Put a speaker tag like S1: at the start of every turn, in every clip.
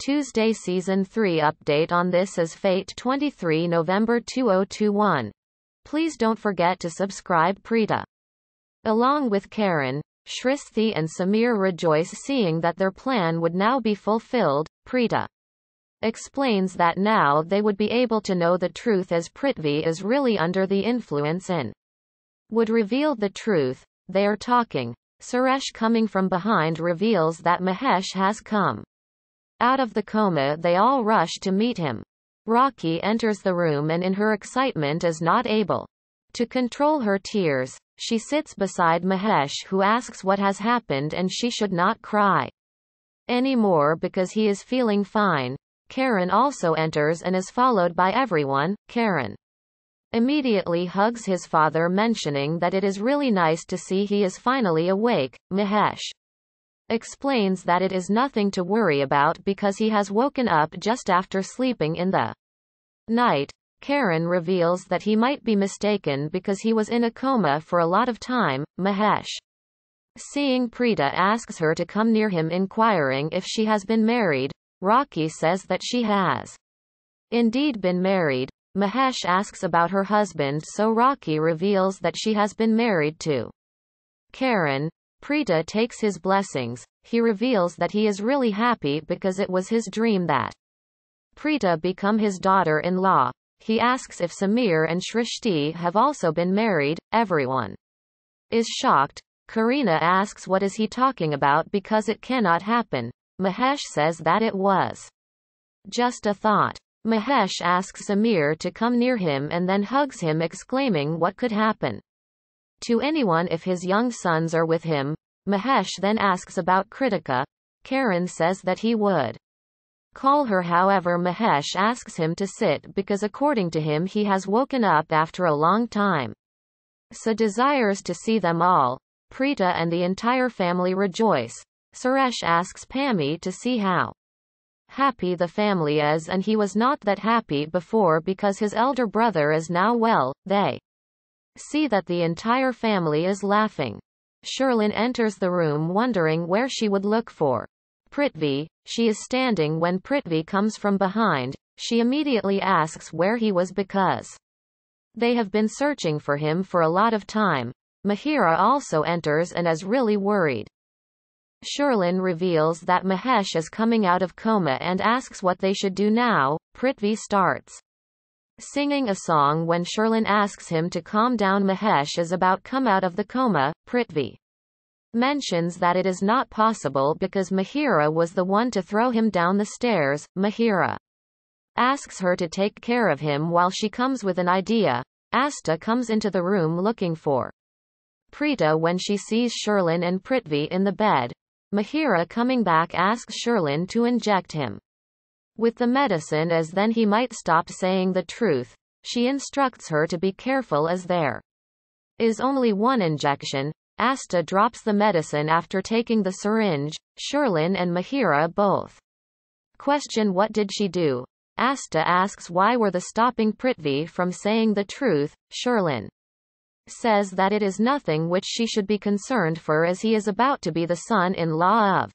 S1: Tuesday Season 3 update on This is Fate 23 November 2021. Please don't forget to subscribe Preeta. Along with Karen, Shristhi and Samir rejoice seeing that their plan would now be fulfilled, Preeta explains that now they would be able to know the truth as Prithvi is really under the influence and would reveal the truth, they are talking. Suresh coming from behind reveals that Mahesh has come. Out of the coma they all rush to meet him. Rocky enters the room and in her excitement is not able to control her tears. She sits beside Mahesh who asks what has happened and she should not cry anymore because he is feeling fine. Karen also enters and is followed by everyone. Karen immediately hugs his father mentioning that it is really nice to see he is finally awake. Mahesh explains that it is nothing to worry about because he has woken up just after sleeping in the night. Karen reveals that he might be mistaken because he was in a coma for a lot of time. Mahesh. Seeing Preeta asks her to come near him inquiring if she has been married, Rocky says that she has indeed been married. Mahesh asks about her husband so Rocky reveals that she has been married to Karen, Prita takes his blessings, he reveals that he is really happy because it was his dream that Prita become his daughter-in-law. He asks if Samir and Shrishti have also been married, everyone is shocked. Karina asks what is he talking about because it cannot happen. Mahesh says that it was just a thought. Mahesh asks Samir to come near him and then hugs him exclaiming what could happen to anyone if his young sons are with him. Mahesh then asks about Kritika. Karen says that he would call her however Mahesh asks him to sit because according to him he has woken up after a long time. So desires to see them all. Preeta and the entire family rejoice. Suresh asks Pammy to see how happy the family is and he was not that happy before because his elder brother is now well, they see that the entire family is laughing. Sherlin enters the room wondering where she would look for. Prithvi, she is standing when Prithvi comes from behind, she immediately asks where he was because they have been searching for him for a lot of time. Mahira also enters and is really worried. Sherlin reveals that Mahesh is coming out of coma and asks what they should do now. Prithvi starts Singing a song when Sherlin asks him to calm down Mahesh is about come out of the coma, Prithvi mentions that it is not possible because Mahira was the one to throw him down the stairs. Mahira asks her to take care of him while she comes with an idea. Asta comes into the room looking for Preeta when she sees Sherlin and Prithvi in the bed. Mahira coming back asks Sherlin to inject him with the medicine as then he might stop saying the truth. She instructs her to be careful as there is only one injection. Asta drops the medicine after taking the syringe. Sherlin and Mahira both question what did she do. Asta asks why were the stopping Prithvi from saying the truth. Sherlin says that it is nothing which she should be concerned for as he is about to be the son-in-law of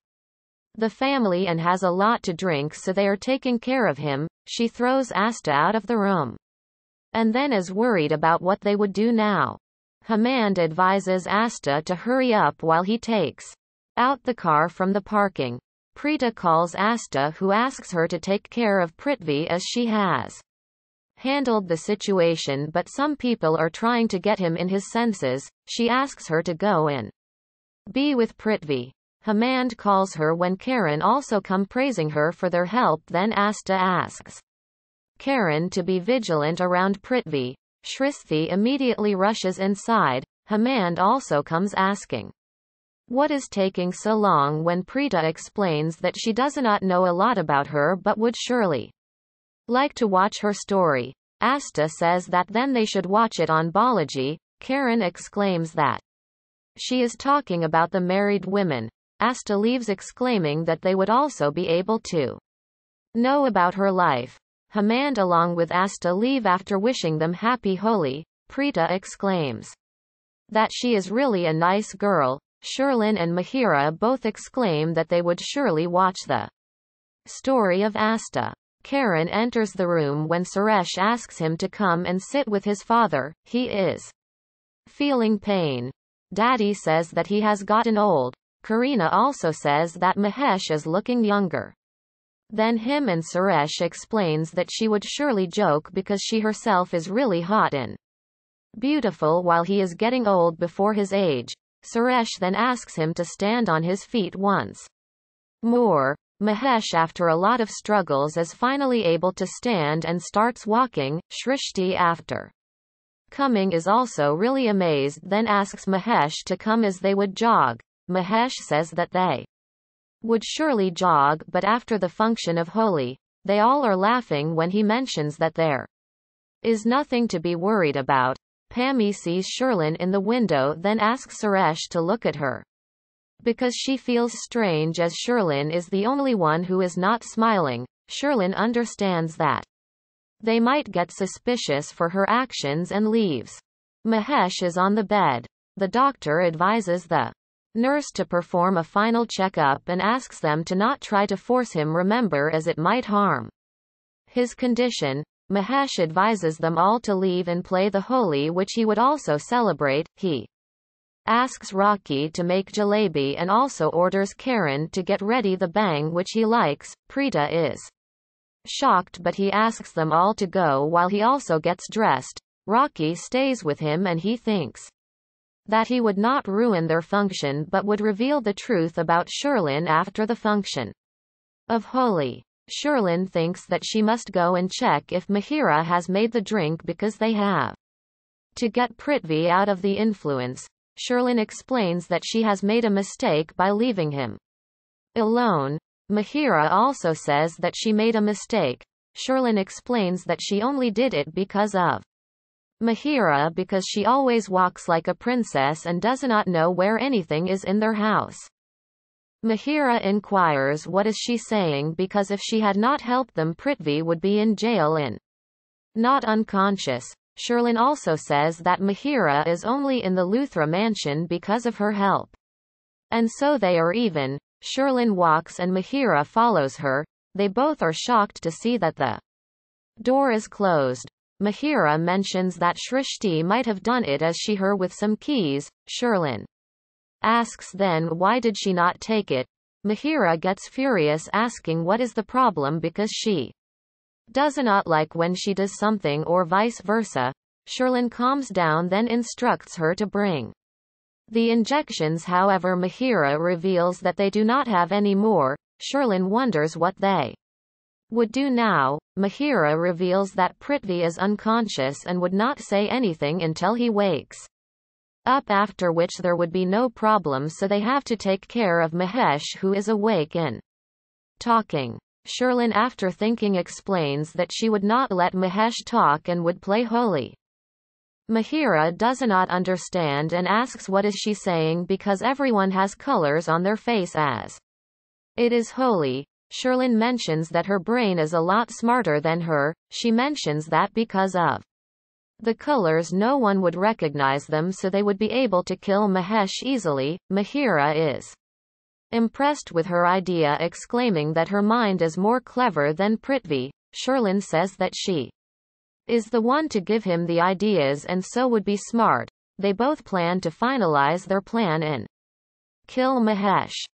S1: the family and has a lot to drink so they are taking care of him, she throws Asta out of the room. And then is worried about what they would do now. Hamand advises Asta to hurry up while he takes out the car from the parking. Preeta calls Asta who asks her to take care of Prithvi as she has handled the situation but some people are trying to get him in his senses, she asks her to go in. Be with Prithvi. Hamand calls her when Karen also come praising her for their help then Asta asks Karen to be vigilant around Prithvi. Shristhi immediately rushes inside, Hamand also comes asking what is taking so long when Prita explains that she does not know a lot about her but would surely like to watch her story. Asta says that then they should watch it on Balaji. Karen exclaims that she is talking about the married women. Asta leaves exclaiming that they would also be able to know about her life. Hamand along with Asta leave after wishing them happy Holi, Preeta exclaims that she is really a nice girl. Sherlin and Mahira both exclaim that they would surely watch the story of Asta. Karen enters the room when Suresh asks him to come and sit with his father. He is feeling pain. Daddy says that he has gotten old. Karina also says that Mahesh is looking younger Then him and Suresh explains that she would surely joke because she herself is really hot and beautiful while he is getting old before his age. Suresh then asks him to stand on his feet once more. Mahesh after a lot of struggles is finally able to stand and starts walking, Shrishti after. Coming is also really amazed then asks Mahesh to come as they would jog. Mahesh says that they would surely jog but after the function of Holi. They all are laughing when he mentions that there is nothing to be worried about. Pammy sees Sherlin in the window then asks Suresh to look at her. Because she feels strange as Sherlin is the only one who is not smiling, Sherlin understands that they might get suspicious for her actions and leaves. Mahesh is on the bed. The doctor advises the nurse to perform a final checkup and asks them to not try to force him remember as it might harm his condition. Mahesh advises them all to leave and play the Holi which he would also celebrate. He asks Rocky to make jalebi and also orders Karen to get ready the bang which he likes. Preeta is shocked but he asks them all to go while he also gets dressed. Rocky stays with him and he thinks that he would not ruin their function but would reveal the truth about Sherlin after the function of Holy. Sherlin thinks that she must go and check if Mahira has made the drink because they have to get Prithvi out of the influence. Sherlin explains that she has made a mistake by leaving him alone. Mahira also says that she made a mistake. Sherlin explains that she only did it because of Mahira because she always walks like a princess and does not know where anything is in their house. Mahira inquires what is she saying because if she had not helped them Prithvi would be in jail in not unconscious. Sherlin also says that Mahira is only in the Luthra mansion because of her help. And so they are even. Sherlin walks and Mahira follows her. They both are shocked to see that the door is closed. Mahira mentions that Shrishti might have done it as she her with some keys. Sherlin asks then why did she not take it. Mahira gets furious asking what is the problem because she does not like when she does something or vice versa. Sherlin calms down then instructs her to bring the injections however Mahira reveals that they do not have any more, Sherlin wonders what they would do now. Mahira reveals that Prithvi is unconscious and would not say anything until he wakes up after which there would be no problem so they have to take care of Mahesh who is awake and talking. Sherlin after thinking explains that she would not let Mahesh talk and would play holy. Mahira does not understand and asks what is she saying because everyone has colors on their face as it is holy. Sherlin mentions that her brain is a lot smarter than her, she mentions that because of the colors no one would recognize them so they would be able to kill Mahesh easily, Mahira is impressed with her idea exclaiming that her mind is more clever than Prithvi, Sherlin says that she is the one to give him the ideas and so would be smart. They both plan to finalize their plan and kill Mahesh.